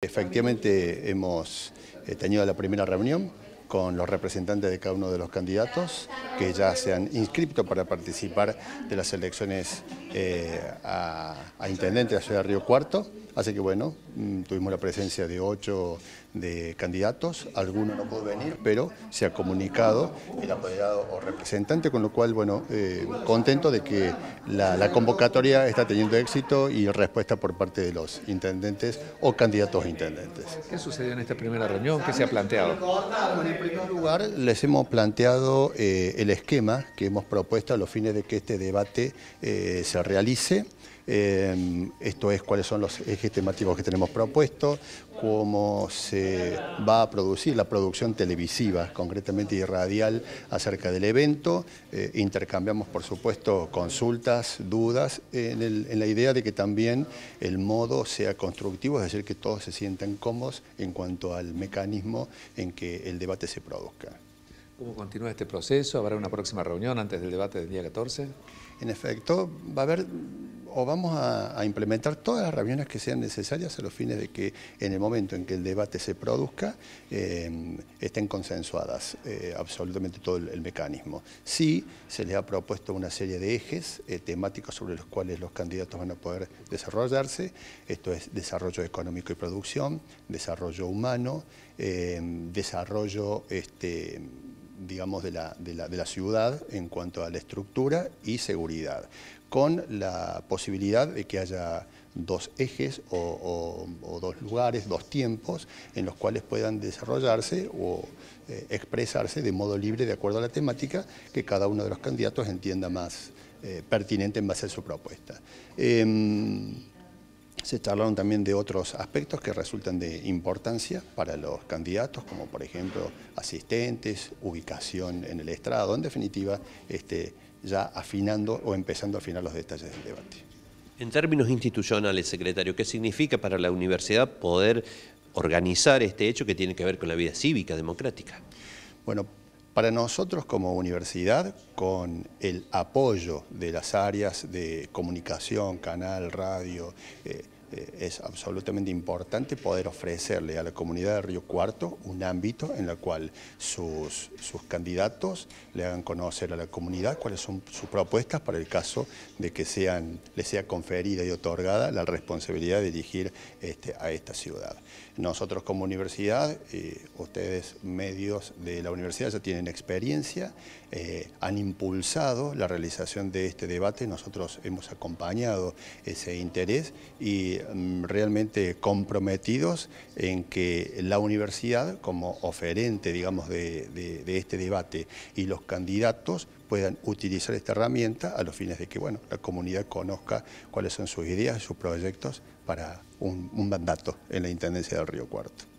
Efectivamente hemos eh, tenido la primera reunión con los representantes de cada uno de los candidatos que ya se han inscrito para participar de las elecciones eh, a, intendente de la ciudad de Río Cuarto. Así que bueno, mm, tuvimos la presencia de ocho de candidatos, alguno no pudo venir, pero se ha comunicado el apoderado o representante, con lo cual, bueno, eh, contento de que la, convocatoria está teniendo éxito y respuesta por parte de los intendentes o candidatos a intendentes. ¿Qué sucedió en esta primera reunión? ¿Qué se ha planteado? en primer lugar, les hemos planteado eh, el esquema que hemos propuesto a los fines de que este debate se realice. Eh, esto es cuáles son los ejes temáticos que tenemos propuestos, cómo se va a producir la producción televisiva, concretamente y radial, acerca del evento. Eh, intercambiamos, por supuesto, consultas, dudas, en, la idea de que también el modo sea constructivo, es decir, que todos se sientan cómodos en cuanto al mecanismo en que el debate se produzca. ¿Cómo continúa este proceso? ¿Habrá una próxima reunión antes del debate del día 14? En efecto, va a haber o vamos a, implementar todas las reuniones que sean necesarias a los fines de que en el momento en que el debate se produzca eh, estén consensuadas eh, absolutamente todo el, mecanismo. Sí, se les ha propuesto una serie de ejes eh, temáticos sobre los cuales los candidatos van a poder desarrollarse, esto es desarrollo económico y producción, desarrollo humano, desarrollo... Este, digamos, de la, ciudad en cuanto a la estructura y seguridad, con la posibilidad de que haya dos ejes o, dos lugares, dos tiempos en los cuales puedan desarrollarse o eh, expresarse de modo libre de acuerdo a la temática que cada uno de los candidatos entienda más eh, pertinente en base a su propuesta. Em, se charlaron también de otros aspectos que resultan de importancia para los candidatos, como por ejemplo asistentes, ubicación en el estrado, en definitiva, este, ya afinando o empezando a afinar los detalles del debate. En términos institucionales, secretario, ¿qué significa para la universidad poder organizar este hecho que tiene que ver con la vida cívica, democrática? Bueno, para nosotros como universidad, con el apoyo de las áreas de comunicación, canal, radio, eh, eh, es absolutamente importante poder ofrecerle a la comunidad de Río Cuarto un ámbito en el cual sus, sus candidatos le hagan conocer a la comunidad cuáles son sus propuestas para el caso de que sean, le sea conferida y otorgada la responsabilidad de dirigir este, a esta ciudad. Nosotros como universidad, eh, ustedes medios de la universidad ya tienen experiencia, eh, han impulsado la realización de este debate, nosotros hemos acompañado ese interés y Mm, realmente comprometidos en que la universidad, como oferente, digamos, de, este debate y los candidatos puedan utilizar esta herramienta a los fines de que, bueno, la comunidad conozca cuáles son sus ideas, sus proyectos para un mandato en la Intendencia del Río Cuarto.